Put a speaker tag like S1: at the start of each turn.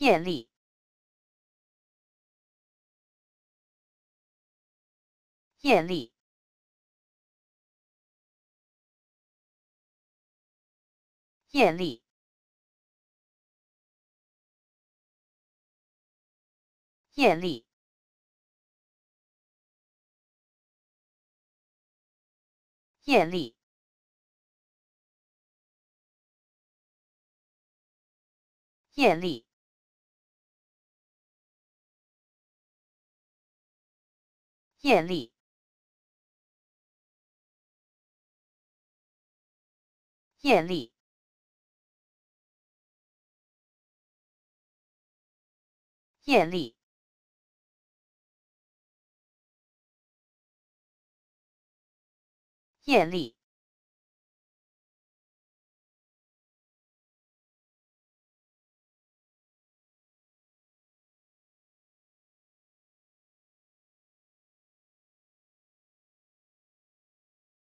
S1: 业力，业力，业力，业力，业力，业力。业力，业力，业力，业力。